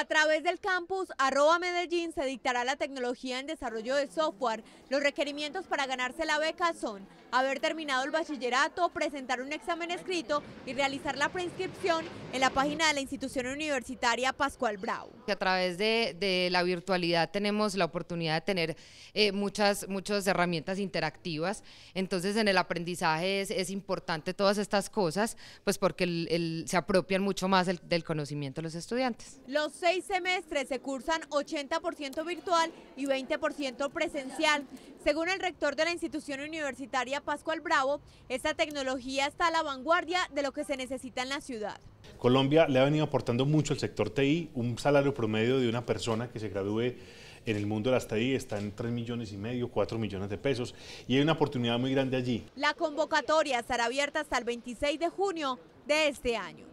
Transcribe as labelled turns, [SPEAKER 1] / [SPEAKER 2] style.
[SPEAKER 1] A través del campus arroba Medellín se dictará la tecnología en desarrollo de software. Los requerimientos para ganarse la beca son haber terminado el bachillerato, presentar un examen escrito y realizar la preinscripción en la página de la institución universitaria Pascual Bravo.
[SPEAKER 2] A través de, la virtualidad tenemos la oportunidad de tener eh, muchas, muchas herramientas interactivas, entonces en el aprendizaje es, importante todas estas cosas, pues porque se apropian mucho más del conocimiento de los estudiantes.
[SPEAKER 1] Los seis semestres se cursan 80% virtual y 20% presencial. Según el rector de la institución universitaria Pascual Bravo, esta tecnología está a la vanguardia de lo que se necesita en la ciudad.
[SPEAKER 3] Colombia le ha venido aportando mucho el sector TI, un salario promedio de una persona que se gradúe en el mundo de las TI está en 3 millones y medio, 4 millones de pesos y hay una oportunidad muy grande allí.
[SPEAKER 1] La convocatoria estará abierta hasta el 26 de junio de este año.